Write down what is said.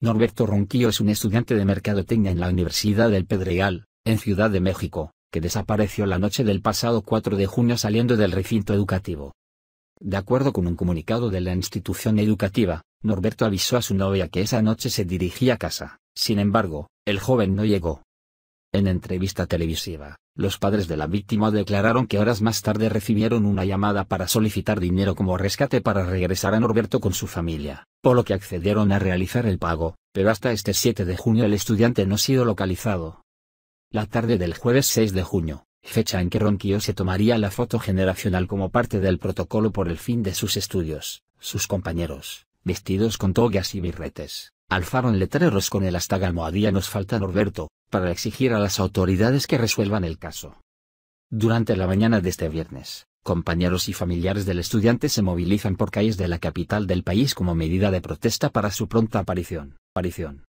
Norberto Ronquillo es un estudiante de Mercadotecnia en la Universidad del Pedregal, en Ciudad de México, que desapareció la noche del pasado 4 de junio saliendo del recinto educativo. De acuerdo con un comunicado de la institución educativa, Norberto avisó a su novia que esa noche se dirigía a casa, sin embargo, el joven no llegó. En entrevista televisiva, los padres de la víctima declararon que horas más tarde recibieron una llamada para solicitar dinero como rescate para regresar a Norberto con su familia, por lo que accedieron a realizar el pago, pero hasta este 7 de junio el estudiante no ha sido localizado. La tarde del jueves 6 de junio, fecha en que Ronquillo se tomaría la foto generacional como parte del protocolo por el fin de sus estudios, sus compañeros, vestidos con togas y birretes, alzaron letreros con el a día nos falta Norberto, para exigir a las autoridades que resuelvan el caso. Durante la mañana de este viernes, compañeros y familiares del estudiante se movilizan por calles de la capital del país como medida de protesta para su pronta aparición.